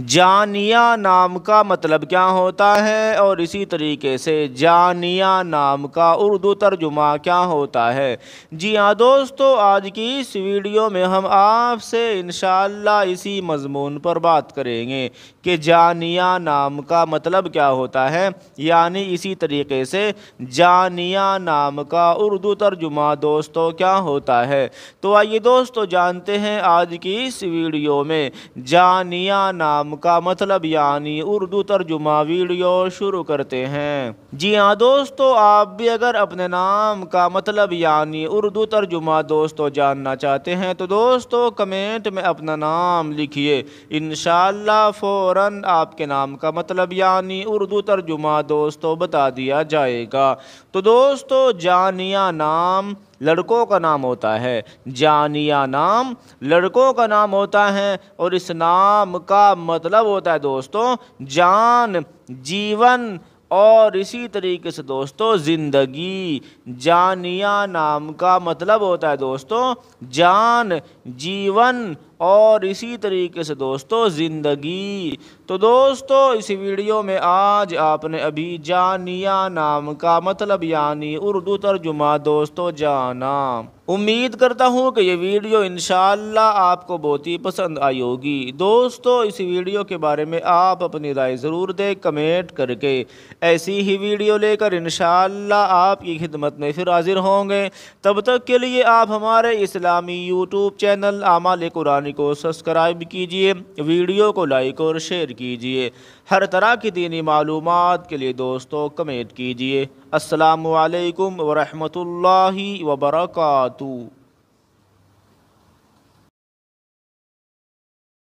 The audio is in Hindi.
जानिया नाम का मतलब क्या होता है और इसी तरीके से जानिया नाम का उर्दू तर्जुमा क्या होता है जी हाँ दोस्तों आज की इस वीडियो में हम आपसे इन इसी मजमून पर बात करेंगे कि जानिया नाम का मतलब क्या होता है यानी इसी तरीके से जानिया नाम का उर्दू तर्जुमा दोस्तों क्या होता है तो आइए दोस्तों जानते हैं आज की इस वीडियो में जानिया नाम नाम का मतलब यानी उर्दू तर्जुमा वीडियो शुरू करते हैं जी हाँ दोस्तों आप भी अगर अपने नाम का मतलब यानी उर्दू तर्जुमा दोस्तों जानना चाहते हैं तो दोस्तों कमेंट में अपना नाम लिखिए इन फौरन आपके नाम का मतलब यानी उर्दू तर्जुमा दोस्तों बता दिया जाएगा तो दोस्तों जानिया नाम लड़कों का नाम होता है जानिया नाम लड़कों का नाम होता है और इस नाम का मतलब होता है दोस्तों जान जीवन और इसी तरीके से दोस्तों ज़िंदगी जानिया नाम का मतलब होता है दोस्तों जान जीवन और इसी तरीके से दोस्तों ज़िंदगी तो दोस्तों इस वीडियो में आज आपने अभी जानिया नाम का मतलब यानी उर्दू तर्जुमा दोस्तों जाना उम्मीद करता हूँ कि ये वीडियो इन आपको बहुत ही पसंद आई होगी दोस्तों इस वीडियो के बारे में आप अपनी राय ज़रूर दें कमेंट करके ऐसी ही वीडियो लेकर इन आपकी खिदमत में फिर हाजिर होंगे तब तक के लिए आप हमारे इस्लामी यूट्यूब चैनल आमाल कुरानी को सब्सक्राइब कीजिए वीडियो को लाइक और शेयर कीजिए हर तरह की दीनी मालूम के लिए दोस्तों कमेंट कीजिए असलकम वरहमल वबरकू